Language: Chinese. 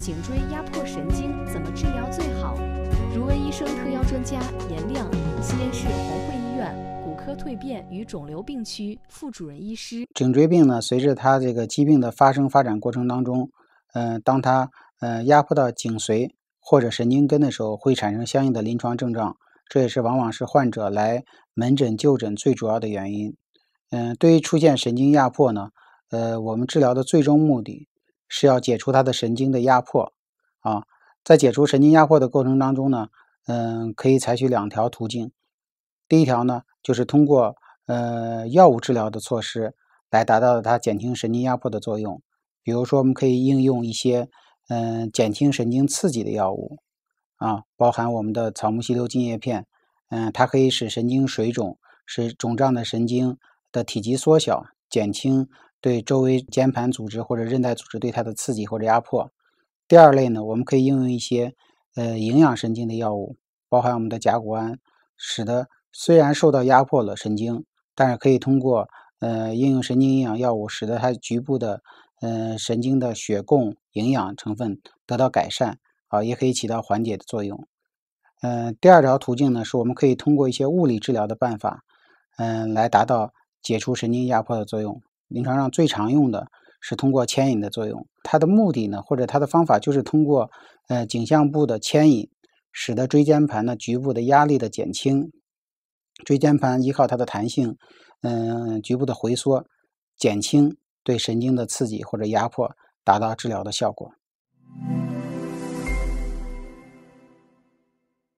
颈椎压迫神经怎么治疗最好？如闻医生特邀专家严亮，西安市红会医院骨科蜕变与肿瘤病区副主任医师。颈椎病呢，随着它这个疾病的发生发展过程当中，呃，当它呃压迫到颈髓或者神经根的时候，会产生相应的临床症状，这也是往往是患者来门诊就诊最主要的原因。嗯，对于出现神经压迫呢，呃，我们治疗的最终目的。是要解除他的神经的压迫啊，在解除神经压迫的过程当中呢，嗯，可以采取两条途径。第一条呢，就是通过呃药物治疗的措施来达到它减轻神经压迫的作用。比如说，我们可以应用一些嗯减轻神经刺激的药物啊，包含我们的草木犀流金叶片，嗯，它可以使神经水肿、使肿胀的神经的体积缩小，减轻。对周围间盘组织或者韧带组织对它的刺激或者压迫。第二类呢，我们可以应用一些呃营养神经的药物，包含我们的甲钴胺，使得虽然受到压迫了神经，但是可以通过呃应用神经营养药物，使得它局部的呃神经的血供营养成分得到改善，啊，也可以起到缓解的作用。嗯，第二条途径呢，是我们可以通过一些物理治疗的办法，嗯，来达到解除神经压迫的作用。临床上最常用的是通过牵引的作用，它的目的呢，或者它的方法就是通过，呃颈项部的牵引，使得椎间盘呢局部的压力的减轻，椎间盘依靠它的弹性，嗯局部的回缩，减轻对神经的刺激或者压迫，达到治疗的效果。